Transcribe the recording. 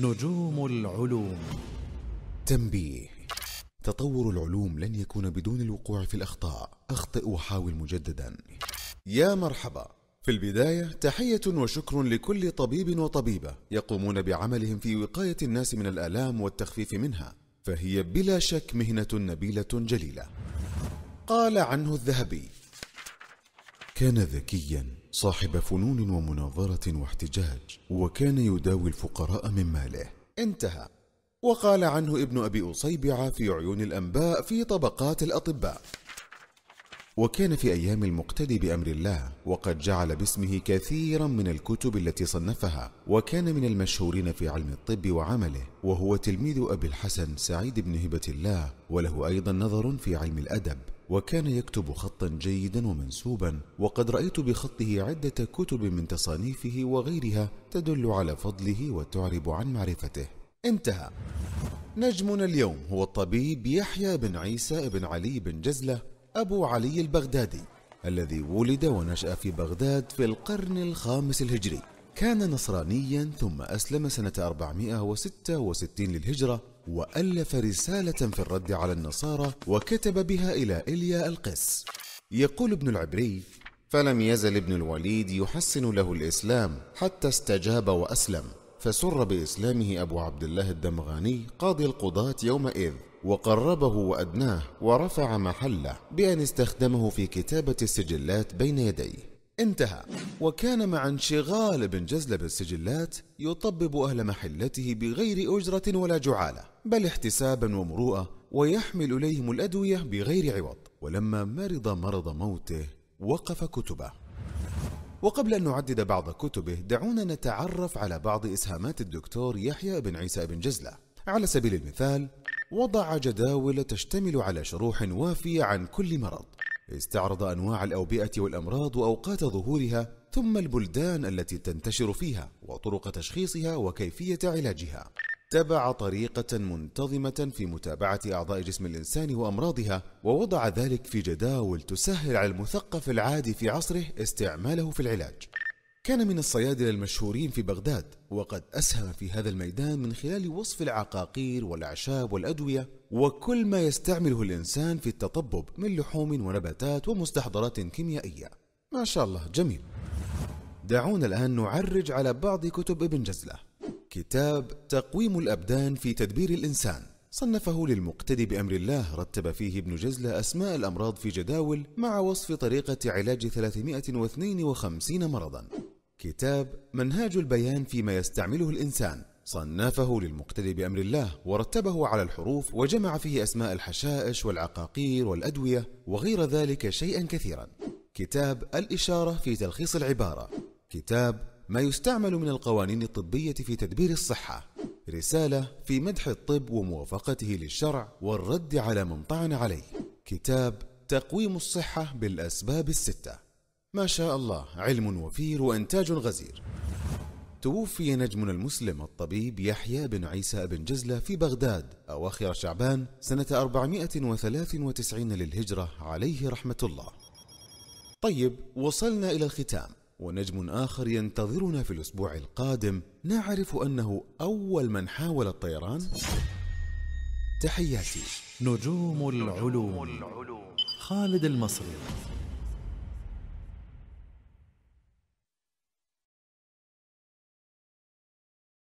نجوم العلوم تنبيه تطور العلوم لن يكون بدون الوقوع في الأخطاء أخطئ وحاول مجددا يا مرحبا في البداية تحية وشكر لكل طبيب وطبيبة يقومون بعملهم في وقاية الناس من الآلام والتخفيف منها فهي بلا شك مهنة نبيلة جليلة قال عنه الذهبي كان ذكيا صاحب فنون ومناظرة واحتجاج وكان يداوي الفقراء من ماله انتهى وقال عنه ابن أبي أصيبع في عيون الأنباء في طبقات الأطباء وكان في أيام المقتدي بأمر الله وقد جعل باسمه كثيرا من الكتب التي صنفها وكان من المشهورين في علم الطب وعمله وهو تلميذ أبي الحسن سعيد بن هبة الله وله أيضا نظر في علم الأدب وكان يكتب خطا جيدا ومنسوبا وقد رأيت بخطه عدة كتب من تصانيفه وغيرها تدل على فضله وتعرب عن معرفته انتهى نجمنا اليوم هو الطبيب يحيى بن عيسى بن علي بن جزلة أبو علي البغدادي الذي ولد ونشأ في بغداد في القرن الخامس الهجري كان نصرانيا ثم أسلم سنة 466 للهجرة وألف رسالة في الرد على النصارى وكتب بها إلى إليا القس يقول ابن العبري فلم يزل ابن الوليد يحسن له الإسلام حتى استجاب وأسلم فسر بإسلامه أبو عبد الله الدمغاني قاضي القضاة يومئذ وقربه وأدناه ورفع محله بأن استخدمه في كتابة السجلات بين يديه انتهى وكان مع انشغال ابن جزلة بالسجلات يطبب أهل محلته بغير أجرة ولا جعالة بل احتسابا ومروءة ويحمل إليهم الأدوية بغير عوض ولما مرض مرض موته وقف كتبه وقبل أن نعدد بعض كتبه دعونا نتعرف على بعض إسهامات الدكتور يحيى بن عيسى بن جزلة على سبيل المثال وضع جداول تشتمل على شروح وافية عن كل مرض استعرض انواع الاوبئه والامراض واوقات ظهورها ثم البلدان التي تنتشر فيها وطرق تشخيصها وكيفيه علاجها اتبع طريقة منتظمة في متابعة أعضاء جسم الإنسان وأمراضها، ووضع ذلك في جداول تسهل على المثقف العادي في عصره استعماله في العلاج. كان من الصيادلة المشهورين في بغداد، وقد أسهم في هذا الميدان من خلال وصف العقاقير والأعشاب والأدوية وكل ما يستعمله الإنسان في التطبب من لحوم ونباتات ومستحضرات كيميائية ما شاء الله جميل دعونا الآن نعرج على بعض كتب ابن جزلة كتاب تقويم الأبدان في تدبير الإنسان صنفه للمقتدي بأمر الله رتب فيه ابن جزلة أسماء الأمراض في جداول مع وصف طريقة علاج 352 مرضا كتاب منهاج البيان فيما يستعمله الإنسان صنفه للمقتدي بأمر الله ورتبه على الحروف وجمع فيه أسماء الحشائش والعقاقير والأدوية وغير ذلك شيئا كثيرا كتاب الإشارة في تلخيص العبارة كتاب ما يستعمل من القوانين الطبية في تدبير الصحة رسالة في مدح الطب وموافقته للشرع والرد على من طعن عليه كتاب تقويم الصحة بالأسباب الستة ما شاء الله علم وفير وإنتاج غزير توفي نجمنا المسلم الطبيب يحيى بن عيسى بن جزلة في بغداد أواخر شعبان سنة 493 للهجرة عليه رحمة الله طيب وصلنا إلى الختام ونجم آخر ينتظرنا في الأسبوع القادم نعرف أنه أول من حاول الطيران تحياتي نجوم العلوم خالد المصري